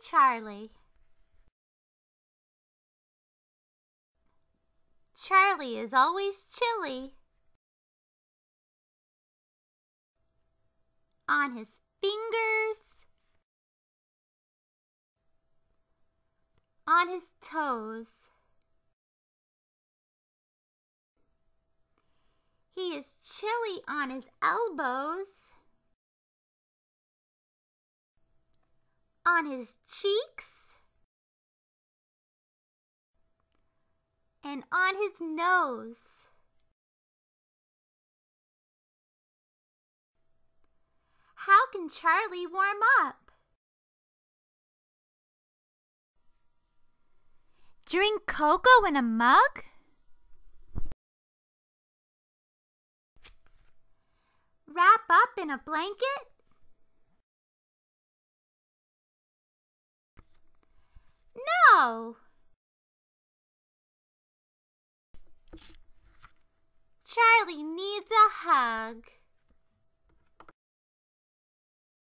Charlie. Charlie is always chilly. On his fingers. On his toes. He is chilly on his elbows. on his cheeks and on his nose. How can Charlie warm up? Drink cocoa in a mug? Wrap up in a blanket? Charlie needs a hug.